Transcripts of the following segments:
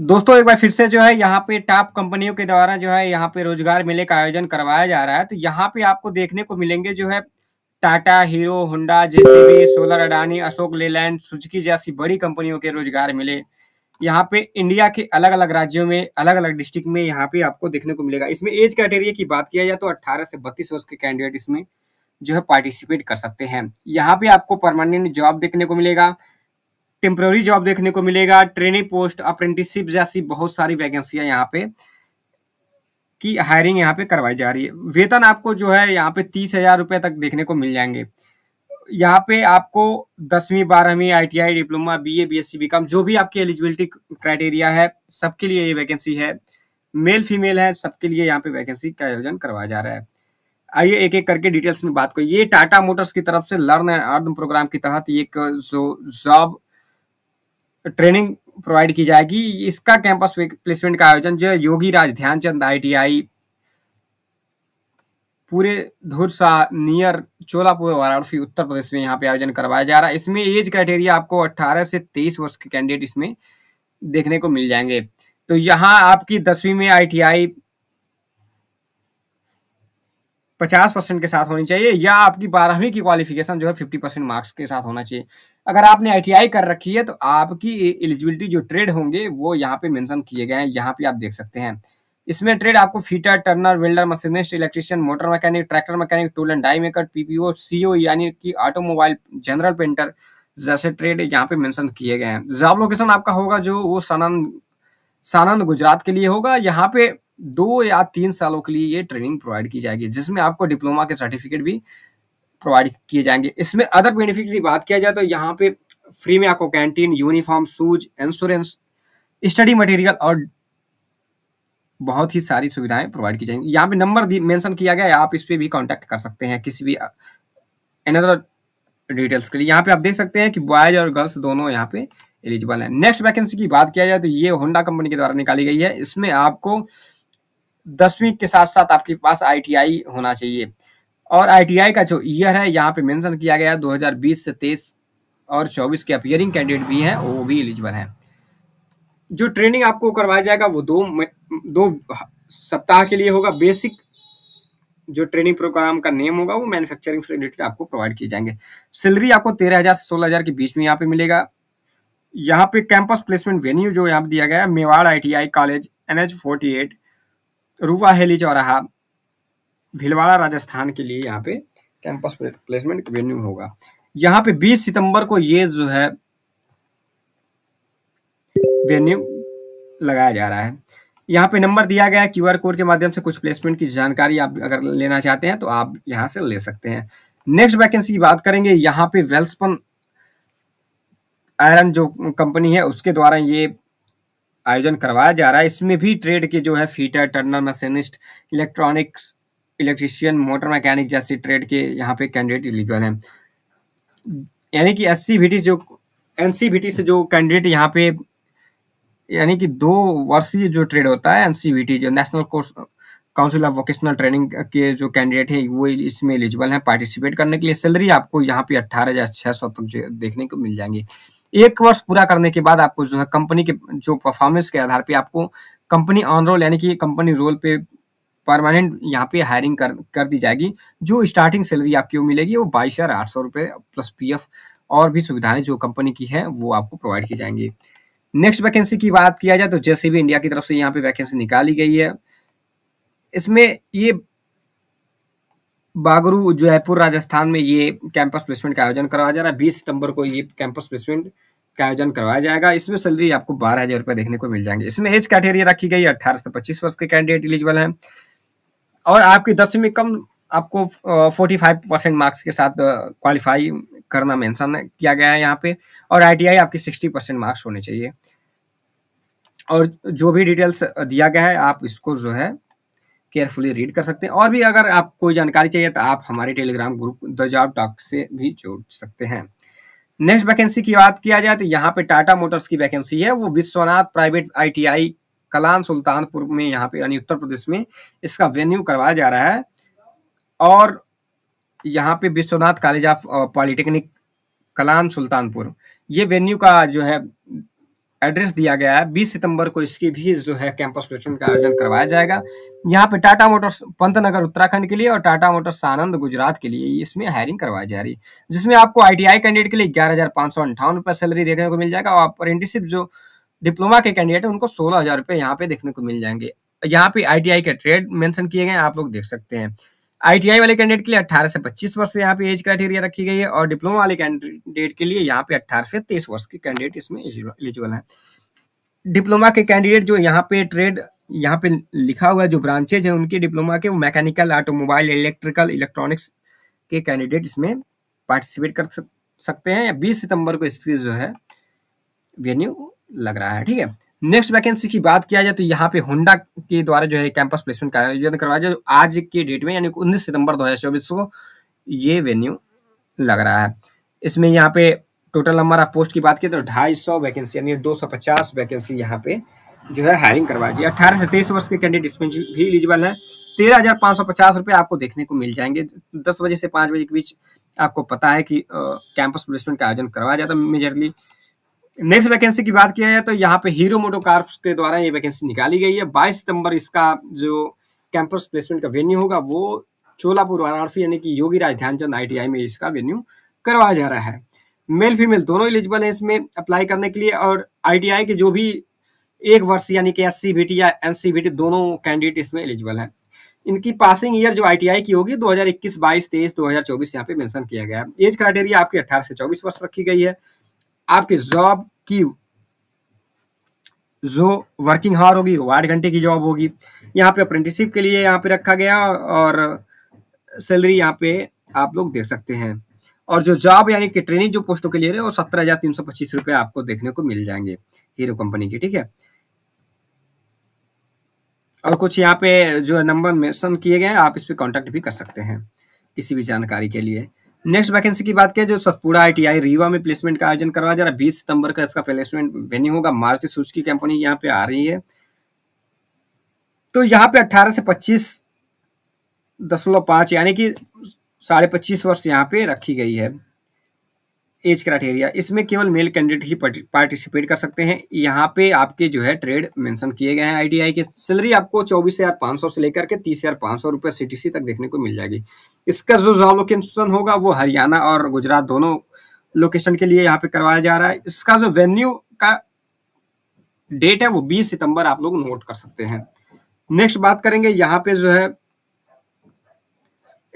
दोस्तों एक बार फिर से जो है यहाँ पे टॉप कंपनियों के द्वारा जो है यहाँ पे रोजगार मेले का आयोजन करवाया जा रहा है तो यहाँ पे आपको देखने को मिलेंगे जो है Tata Hero Honda JCB solar Adani Ashok Leyland Suzuki जैसी बड़ी कंपनियों के रोजगार मिले यहाँ पे इंडिया के अलग अलग राज्यों में अलग अलग डिस्ट्रिक्ट में यहाँ पे आपको देखने को मिलेगा इसमें एज क्राइटेरिया की बात किया जाए तो अट्ठारह से बत्तीस वर्ष के कैंडिडेट इसमें जो है पार्टिसिपेट कर सकते हैं यहाँ पे आपको परमानेंट जॉब देखने को मिलेगा टेम्प्रोरी जॉब देखने को मिलेगा ट्रेनिंग पोस्ट अप्रेंटिसशिप जैसी बहुत सारी वैकेंसियां यहाँ पे की हायरिंग यहाँ पे करवाई जा रही है वेतन आपको जो है यहाँ पे तीस हजार रुपए तक देखने को मिल जाएंगे यहाँ पे आपको दसवीं बारहवीं ITI diploma BA BSc BCom जो भी आपकी एलिजिबिलिटी क्राइटेरिया है सबके लिए ये वैकेंसी है मेल फीमेल है सबके लिए यहाँ पे वैकेंसी का आयोजन करवाया जा रहा है आइए एक एक करके डिटेल्स में बात करिए ये टाटा मोटर्स की तरफ से लर्न एंड अर्न प्रोग्राम के तहत एक जो जॉब ट्रेनिंग प्रोवाइड की जाएगी इसका कैंपस प्लेसमेंट का आयोजन जो योगी राज ध्यानचंद आईटीआई पूरे धुरसा नियर चोलापुर वाराणसी उत्तर प्रदेश में यहाँ पे आयोजन करवाया जा रहा है इसमें एज क्राइटेरिया आपको 18 से 23 वर्ष के कैंडिडेट इसमें देखने को मिल जाएंगे तो यहाँ आपकी दसवीं में आईटीआई 50 परसेंट के साथ होनी चाहिए या आपकी बारहवीं की क्वालिफिकेशन जो है 50 परसेंट मार्क्स के साथ होना चाहिए अगर आपने आईटीआई कर रखी है तो आपकी एलिजिबिलिटी जो ट्रेड होंगे वो यहाँ पे मेंशन किए गए हैं यहाँ पे आप देख सकते हैं इसमें ट्रेड आपको fitter turner welder machinist electrician motor mechanic tractor mechanic tool and die maker PPO CO यानी कि ऑटोमोबाइल जनरल पेंटर जैसे ट्रेड यहाँ पे मैंशन किए गए हैं जॉब लोकेशन आपका होगा जो वो सनंद सानंद गुजरात के लिए होगा यहाँ पे दो या तीन सालों के लिए ये ट्रेनिंग प्रोवाइड की जाएगी जिसमें आपको डिप्लोमा के सर्टिफिकेट भी प्रोवाइड किए जाएंगे इसमें अदर बेनिफिट की बात किया जाए तो यहाँ पे फ्री में आपको canteen uniform shoes insurance study material और बहुत ही सारी सुविधाएं प्रोवाइड की जाएंगी यहाँ पे नंबर मेंशन किया गया है आप इस पर भी कांटेक्ट कर सकते हैं किसी भी अनदर uh, डिटेल्स के लिए यहाँ पे आप देख सकते हैं कि बॉयज और गर्ल्स दोनों यहाँ पे एलिजिबल है नेक्स्ट वैकेंसी की बात किया जाए तो ये होंडा कंपनी के द्वारा निकाली गई है इसमें आपको दसवीं के साथ साथ आपके पास आई होना चाहिए और आईटीआई का जो ईयर है यहाँ पे मेंशन किया गया 2020 से 23 और 24 के अपियरिंग कैंडिडेट भी हैं वो भी एलिजिबल हैं जो ट्रेनिंग आपको करवाया जाएगा वो दो दो सप्ताह के लिए होगा बेसिक जो ट्रेनिंग प्रोग्राम का नेम होगा वो मैन्युफैक्चरिंग से रिलेटेड आपको प्रोवाइड किए जाएंगे सैलरी आपको तेरह हजार से सोलह हजार के बीच में यहाँ पे मिलेगा यहाँ पे कैंपस प्लेसमेंट वेन्यू जो यहाँ पे दिया गया है Mewar ITI college N H forty eight रूवा हेली चौराहा भिलवाड़ा राजस्थान के लिए यहाँ पे कैंपस प्लेसमेंट वेन्यू होगा यहाँ पे 20 सितंबर को ये जो है वेन्यू लगाया जा रहा है यहाँ पे नंबर दिया गया है क्यूआर कोड के माध्यम से कुछ प्लेसमेंट की जानकारी आप अगर लेना चाहते हैं तो आप यहाँ से ले सकते हैं नेक्स्ट वैकेंसी की बात करेंगे यहाँ पे वेल्सपन आयरन जो कंपनी है उसके द्वारा ये आयोजन करवाया जा रहा है इसमें भी ट्रेड के जो है fitter turner machinist electronics electrician motor mechanic जैसे ट्रेड के यहाँ पे कैंडिडेट एलिजिबल हैं यानी कि एस जो एन से जो कैंडिडेट यहाँ पे यानी कि दो वर्षीय जो ट्रेड होता है एन जो national course council of vocational training के जो कैंडिडेट हैं वो इसमें एलिजिबल हैं पार्टिसिपेट करने के लिए सैलरी आपको यहाँ पे अट्ठारह हज़ार छः सौ तक जो देखने को मिल जाएंगे एक वर्ष पूरा करने के बाद आपको जो है कंपनी के जो परफॉर्मेंस के आधार पर आपको कंपनी ऑन रोल यानी कि कंपनी रोल पे परमानेंट यहाँ पे हायरिंग कर कर दी जाएगी जो स्टार्टिंग सैलरी आपकी वो मिलेगी वो बाईस हज़ार आठ सौ रुपए प्लस पी एफ और भी सुविधाएं जो कंपनी की है वो आपको प्रोवाइड की जाएंगी नेक्स्ट वैकेंसी की बात किया जाए तो जैसे भी इंडिया की तरफ से यहाँ पे वैकेंसी निकाली गई है इसमें ये बागरू जयपुर राजस्थान में ये कैंपस प्लेसमेंट का आयोजन करवाया जा रहा है बीस सितंबर को ये कैंपस प्लेसमेंट का आयोजन करवाया जाएगा इसमें सैलरी आपको बारह हज़ार रुपये देखने को मिल जाएंगे इसमें एज कैटेगरी रखी गई है अट्ठारह से पच्चीस वर्ष के कैंडिडेट इलिजिबल हैं और आपकी दसवीं में कम आपको फोर्टी फाइव परसेंट मार्क्स के साथ क्वालिफाई करना मेंशन किया गया है यहाँ पे और आईटीआई आपकी सिक्सटी परसेंट मार्क्स होने चाहिए और जो भी डिटेल्स दिया गया है आप इसको जो है केयरफुली रीड कर सकते हैं और भी अगर आप कोई जानकारी चाहिए तो आप हमारे Telegram group the job talk से भी जोड़ सकते हैं नेक्स्ट वैकेंसी की बात किया जाए तो यहाँ पे टाटा मोटर्स की वैकेंसी है वो विश्वनाथ प्राइवेट आईटीआई कलान सुल्तानपुर में यहाँ पे यानी उत्तर प्रदेश में इसका वेन्यू करवाया जा रहा है और यहाँ पे Vishwanath college of polytechnic Kalan Sultanpur ये वेन्यू का जो है एड्रेस दिया गया है 20 सितंबर को इसकी भी जो है कैंपस प्लेसमेंट का आयोजन करवाया जाएगा यहाँ पे टाटा मोटर्स पंतनगर उत्तराखंड के लिए और टाटा मोटर्स आनंद गुजरात के लिए इसमें हायरिंग करवाई जा रही है जिसमें आपको आईटीआई कैंडिडेट के लिए ग्यारह हजार पाँच सौ अंठावन रुपये सैलरी देखने को मिल जाएगा और अप्रेंटिसिप जो डिप्लोमा के कैंडिडेट है उनको सोलह हजार रुपये यहाँ पे देखने को मिल जाएंगे यहाँ पे आईटीआई के ट्रेड मेंशन किए गए आप लोग देख सकते हैं आईटीआई वाले कैंडिडेट के लिए 18 से 25 वर्ष यहाँ पे एज क्राइटेरिया रखी गई है और डिप्लोमा वाले कैंडिडेट के लिए यहाँ पे 18 से 23 वर्ष के कैंडिडेट इसमें एलिजिबल हैं डिप्लोमा के कैंडिडेट जो यहाँ पे ट्रेड यहाँ पे लिखा हुआ जो ब्रांचेज है उनके डिप्लोमा के वो मैकेनिकल ऑटोमोबाइल इलेक्ट्रिकल इलेक्ट्रॉनिक्स के कैंडिडेट इसमें पार्टिसिपेट कर सकते हैं बीस सितंबर को इसकी जो है वेन्यू लग रहा है ठीक है नेक्स्ट वैकेंसी की बात किया जाए तो यहाँ पे होंडा के द्वारा जो है कैंपस प्लेसमेंट का आयोजन करवाया जाए आज के डेट में यानी उन्नीस सितंबर चौबीस को ये वेन्यू लग रहा है इसमें यहाँ पे टोटल ऑफ पोस्ट की बात की तो ढाई सौ वैकेंसी यानी दो सौ पचास वैकेंसी यहाँ पे जो है हायरिंग करवा दी अठारह से तेईस वर्ष के कैंडिडेट इसमें भी एलिजिबल है तेरह हजार पाँच सौ पचास रुपये आपको देखने को मिल जाएंगे दस बजे से पाँच बजे के बीच आपको पता है कि कैंपस प्लेसमेंट का आयोजन करवाया जाता है मेजरली नेक्स्ट वैकेंसी की बात किया जाए तो यहाँ पे हीरो मोटोकार्प के द्वारा ये वैकेंसी निकाली गई है बाईस सितंबर इसका जो कैंपस प्लेसमेंट का वेन्यू होगा वो चोलापुर वाराणसी यानी कि योगी राज ध्यानचंद आईटीआई में इसका वेन्यू करवाया जा रहा है मेल फीमेल दोनों एलिजिबल हैं इसमें अप्लाई करने के लिए और आईटीआई के जो भी एक वर्ष यानी कि एस या एन दोनों कैंडिडेट इसमें एलिजिबल हैं इनकी पासिंग ईयर जो आईटीआई की होगी 2021, 22, 23, 2024 यहाँ पे मेंशन किया गया है एज क्राइटेरिया आपकी 18 से 24 वर्ष रखी गई है आपके जॉब की जो वर्किंग हावर होगी वो आठ घंटे की जॉब होगी यहाँ पे अप्रेंटिसशिप के लिए यहाँ पे रखा गया और सैलरी यहाँ पे आप लोग देख सकते हैं और जो जॉब यानी कि ट्रेनिंग जो पोस्टों के लिए रहे वो सत्रह हजार तीन सौ पच्चीस रुपए आपको देखने को मिल जाएंगे हीरो कंपनी की ठीक है और कुछ यहाँ पे जो नंबर मेंशन किए गए हैं आप इस पर कॉन्टेक्ट भी कर सकते हैं किसी भी जानकारी के लिए नेक्स्ट वैकेंसी की बात करें जो सतपुड़ा आईटीआई रीवा में प्लेसमेंट का आयोजन करवाया जा रहा है बीस सितंबर का इसका प्लेसमेंट वेन्यू होगा मारुति सुजुकी कंपनी यहाँ पे आ रही है तो यहाँ पे 18 से 25 दशमलव पांच यानी कि साढ़े पच्चीस वर्ष यहाँ पे रखी गई है एज क्राइटेरिया इसमें केवल मेल कैंडिडेट ही पार्टिसिपेट कर सकते हैं यहाँ पे आपके जो है ट्रेड मेंशन किए गए हैं आईडीआई के सैलरी आपको चौबीस हजार पाँच सौ से लेकर के तीस हजार पाँच सौ रुपये सी तक देखने को मिल जाएगी इसका जो जॉब लोकेशन होगा वो हरियाणा और गुजरात दोनों लोकेशन के लिए यहाँ पे करवाया जा रहा है इसका जो वेन्यू का डेट है वो बीस सितंबर आप लोग नोट कर सकते हैं नेक्स्ट बात करेंगे यहाँ पे जो है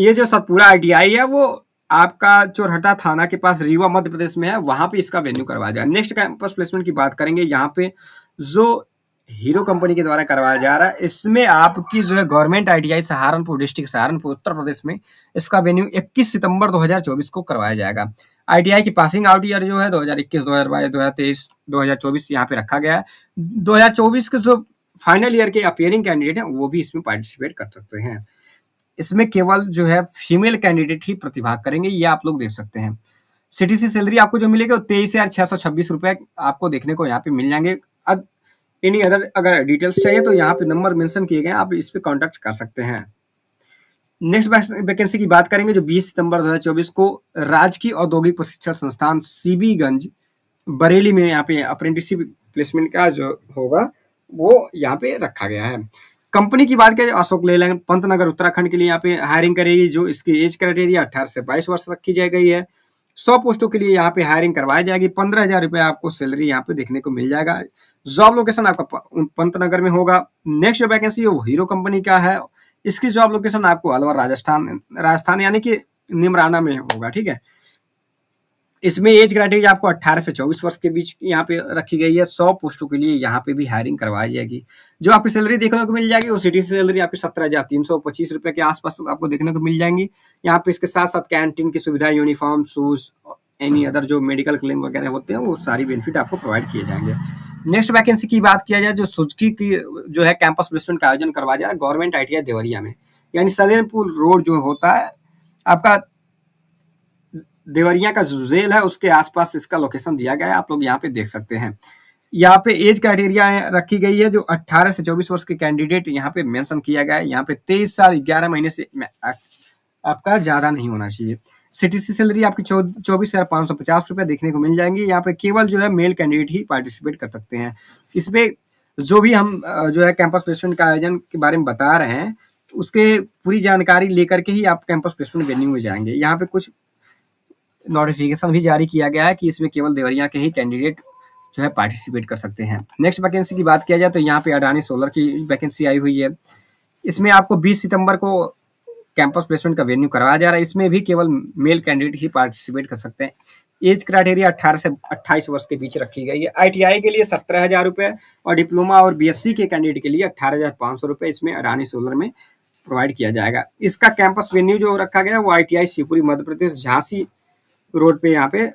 ये जो सतपुरा आईटीआई है वो आपका जो चोरहटा थाना के पास रीवा मध्य प्रदेश में है वहां पे इसका वेन्यू करवाया जाए नेक्स्ट कैंपस प्लेसमेंट की बात करेंगे यहाँ पे जो हीरो कंपनी के द्वारा करवाया जा रहा है इसमें आपकी जो है government ITI Saharanpur district Saharanpur Uttar Pradesh में इसका वेन्यू 21 सितंबर 2024 को करवाया जाएगा आईटीआई की पासिंग आउट ईयर जो है 2021 2022 2023 2024 यहाँ पे रखा गया है 2024 के जो फाइनल ईयर के अपियरिंग कैंडिडेट है वो भी इसमें पार्टिसिपेट कर सकते हैं इसमें केवल जो है फीमेल कैंडिडेट ही प्रतिभाग करेंगे ये आप लोग देख सकते हैं सी सैलरी आपको जो मिलेगा तेईस हजार छह सौ छब्बीस रुपए आपको देखने को यहाँ पे मिल जाएंगे अब इन्हीं अदर अगर डिटेल्स चाहिए तो यहाँ पे नंबर मेंशन किए गए आप इस पर कॉन्टेक्ट कर सकते हैं नेक्स्ट वैकेंसी की बात करेंगे जो 20 सितंबर 2024 को राजकीय औद्योगिक प्रशिक्षण संस्थान सीबीगंज बरेली में यहाँ पे अप्रेंटिसशिप प्लेसमेंट का जो होगा वो यहाँ पे रखा गया है कंपनी की बात करें अशोक लेलैंड पंतनगर उत्तराखंड के लिए यहाँ पे हायरिंग करेगी जो इसकी एज क्राइटेरिया अठारह से बाईस वर्ष रखी जा गई है सौ पोस्टों के लिए यहाँ पे हायरिंग करवाई जाएगी पंद्रह हजार रुपया आपको सैलरी यहाँ पे देखने को मिल जाएगा जॉब लोकेशन आपका पंतनगर में होगा नेक्स्ट जो वैकेंसी है वो हीरो कंपनी का है इसकी जॉब लोकेशन आपको अलवर राजस्थान राजस्थान यानी कि निमराना में होगा ठीक है इसमें एज क्राइटेरिया आपको 18 से 24 वर्ष के बीच यहाँ पे रखी गई है 100 पोस्टों के लिए यहाँ पे भी हायरिंग करवाई जाएगी जो आपकी सैलरी देखने को मिल जाएगी वो सिटी सैलरी आपकी सत्रह हजार तीन सौ पच्चीस रुपए के आसपास आपको देखने को मिल जाएंगी यहाँ पे इसके साथ साथ कैंटीन की सुविधा यूनिफॉर्म शूज एनी अदर जो मेडिकल क्लेम वगैरह होते हैं वो सारी बेनिफिट आपको प्रोवाइड किए जाएंगे नेक्स्ट वैकेंसी की बात किया जाए जो सुजकी की जो है कैंपस प्लेसमेंट का आयोजन करवाया जा रहा है गवर्नमेंट आई देवरिया में यानी सलेमपुर रोड जो होता है आपका देवरिया का जो जेल है उसके आसपास इसका लोकेशन दिया गया है आप लोग यहाँ पे देख सकते हैं यहाँ पे एज क्राइटेरिया रखी गई है जो 18 से 24 वर्ष के कैंडिडेट यहाँ पे मेंशन किया गया है यहाँ पे 23 साल 11 महीने से आपका ज्यादा नहीं होना चाहिए सिटीसी सैलरी आपकी चौबीस हजार पाँच सौ पचास रुपये देखने को मिल जाएंगी यहाँ पे केवल जो है मेल कैंडिडेट ही पार्टिसिपेट कर सकते हैं इसमें जो भी हम जो है कैंपस प्लेसमेंट का आयोजन के बारे में बता रहे हैं उसके पूरी जानकारी लेकर के ही आप कैंपस प्लेसमेंट वेन्यू में जाएंगे यहाँ पे कुछ नोटिफिकेशन भी जारी किया गया है कि इसमें केवल देवरिया के ही कैंडिडेट जो है पार्टिसिपेट कर सकते हैं नेक्स्ट वैकेंसी की बात किया जाए तो यहाँ पे अडानी सोलर की वैकेंसी आई हुई है इसमें आपको 20 सितंबर को कैंपस प्लेसमेंट का वेन्यू करवाया जा रहा है इसमें भी केवल मेल कैंडिडेट ही पार्टिसिपेट कर सकते हैं एज क्राइटेरिया 18 से 28 वर्ष के बीच रखी गई है आईटीआई के लिए सत्रह हजार रुपये और डिप्लोमा और बीएससी के कैंडिडेट के लिए अट्ठारह हजार पाँच सौ रुपये इसमें अडानी सोलर में प्रोवाइड किया जाएगा इसका कैंपस वेन्यू जो रखा गया है वो I T Shivpuri Madhya Pradesh Jhansi road पे यहाँ पे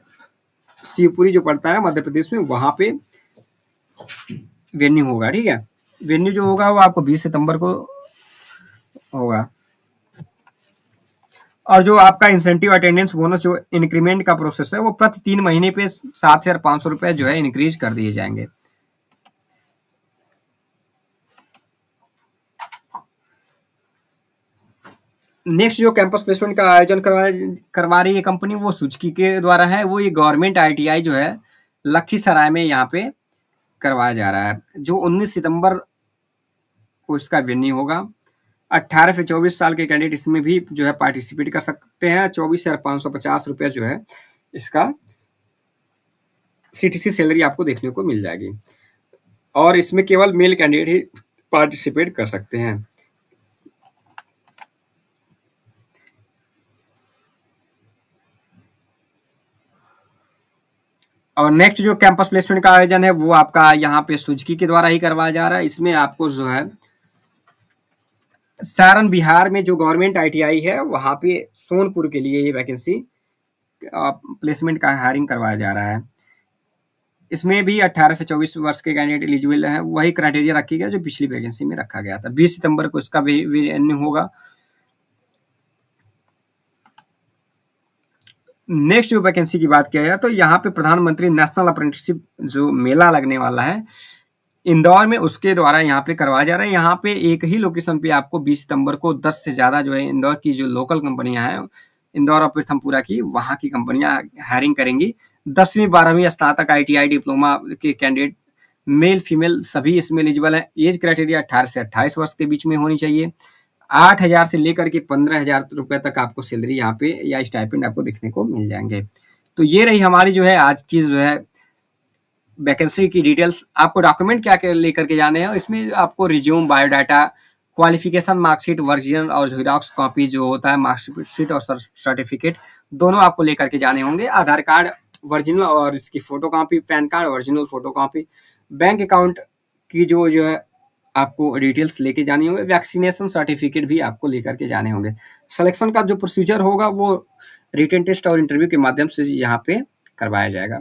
शिवपुरी जो पड़ता है मध्य प्रदेश में वहां पे वेन्यू होगा ठीक है वेन्यू जो होगा वो आपको बीस सितंबर को होगा और जो आपका इंसेंटिव अटेंडेंस बोनस जो इंक्रीमेंट का प्रोसेस है वो प्रति तीन महीने पे सात हजार पांच सौ रुपए जो है इंक्रीज कर दिए जाएंगे नेक्स्ट जो कैंपस प्लेसमेंट का आयोजन करवा करवा रही है कंपनी वो सुजकी के द्वारा है वो ये गवर्नमेंट आईटीआई जो है लखीसराय में यहाँ पे करवाया जा रहा है जो 19 सितंबर को इसका वेन्यू होगा 18 से 24 साल के कैंडिडेट इसमें भी जो है पार्टिसिपेट कर सकते हैं चौबीस हजार पाँच सौ पचास रुपया जो है इसका सी सैलरी आपको देखने को मिल जाएगी और इसमें केवल मेल कैंडिडेट ही पार्टिसिपेट कर सकते हैं और नेक्स्ट जो कैंपस प्लेसमेंट का आयोजन है वो आपका यहाँ पे सुजकी के द्वारा ही करवाया जा रहा है इसमें आपको जो है सारण बिहार में जो गवर्नमेंट आईटीआई है वहां पे सोनपुर के लिए ये वैकेंसी प्लेसमेंट का हायरिंग करवाया जा रहा है इसमें भी 18 से 24 वर्ष के कैंडिडेट एलिजिबल हैं वही क्राइटेरिया रखी गया जो पिछली वैकेंसी में रखा गया था 20 सितंबर को इसका भी होगा नेक्स्ट जो वैकेंसी की बात किया जाए तो यहाँ पे प्रधानमंत्री नेशनल अप्रेंटिसशिप जो मेला लगने वाला है इंदौर में उसके द्वारा यहाँ पे करवाया जा रहा है यहाँ पे एक ही लोकेशन पे आपको 20 सितंबर को 10 से ज़्यादा जो है इंदौर की जो लोकल कंपनियां हैं इंदौर और प्रथमपुरा की वहां की कंपनियां हायरिंग करेंगी दसवीं बारहवीं स्नातक आई डिप्लोमा के कैंडिडेट मेल फीमेल सभी इसमें एलिजिबल है एज क्राइटेरिया अट्ठारह से अट्ठाईस वर्ष के बीच में होनी चाहिए आठ हजार से लेकर के पंद्रह हजार रुपए तक आपको सैलरी यहाँ पे या स्टाइपेंड आपको देखने को मिल जाएंगे तो ये रही हमारी जो है आज की जो है वैकेंसी की डिटेल्स आपको डॉक्यूमेंट क्या क्या लेकर के जाने हैं इसमें आपको resume biodata qualification marksheet version और जोराक्स कॉपी जो होता है मार्कशीट और सर्टिफिकेट दोनों आपको लेकर के जाने होंगे आधार कार्ड वर्जिनल और इसकी photo copy PAN card original photo copy bank account की जो जो है आपको डिटेल्स लेके जाने होंगे वैक्सीनेशन सर्टिफिकेट भी आपको लेकर के जाने होंगे सिलेक्शन का जो प्रोसीजर होगा वो रिटर्न टेस्ट और इंटरव्यू के माध्यम से यहाँ पे करवाया जाएगा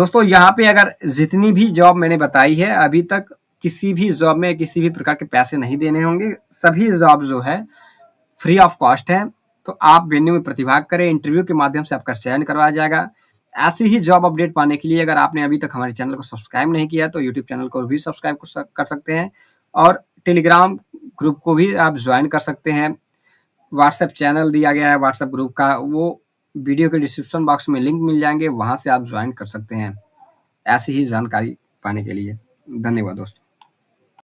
दोस्तों यहाँ पे अगर जितनी भी जॉब मैंने बताई है अभी तक किसी भी जॉब में किसी भी प्रकार के पैसे नहीं देने होंगे सभी जॉब जो है फ्री ऑफ कॉस्ट है तो आप वेन्यू में प्रतिभाग करें इंटरव्यू के माध्यम से आपका चयन करवाया जाएगा ऐसी ही जॉब अपडेट पाने के लिए अगर आपने अभी तक हमारे चैनल को सब्सक्राइब नहीं किया तो यूट्यूब चैनल को भी सब्सक्राइब कर सकते हैं और टेलीग्राम ग्रुप को भी आप ज्वाइन कर सकते हैं व्हाट्सएप चैनल दिया गया है व्हाट्सएप ग्रुप का वो वीडियो के डिस्क्रिप्शन बॉक्स में लिंक मिल जाएंगे वहाँ से आप ज्वाइन कर सकते हैं ऐसी ही जानकारी पाने के लिए धन्यवाद दोस्तों